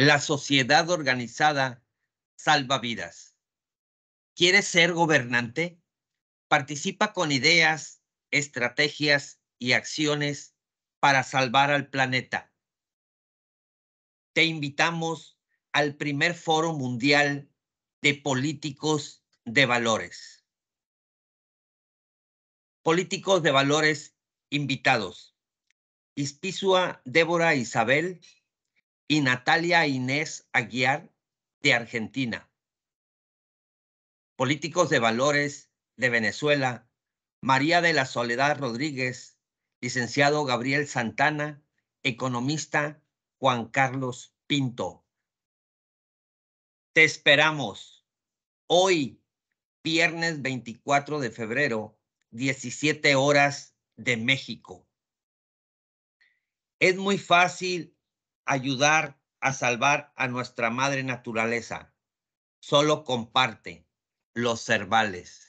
La sociedad organizada salva vidas. ¿Quieres ser gobernante? Participa con ideas, estrategias y acciones para salvar al planeta. Te invitamos al primer foro mundial de políticos de valores. Políticos de valores invitados. Ispisua Débora Isabel y Natalia Inés Aguiar de Argentina. Políticos de Valores de Venezuela, María de la Soledad Rodríguez, licenciado Gabriel Santana, economista Juan Carlos Pinto. Te esperamos hoy, viernes 24 de febrero, 17 horas de México. Es muy fácil ayudar a salvar a nuestra madre naturaleza. Solo comparte los cervales.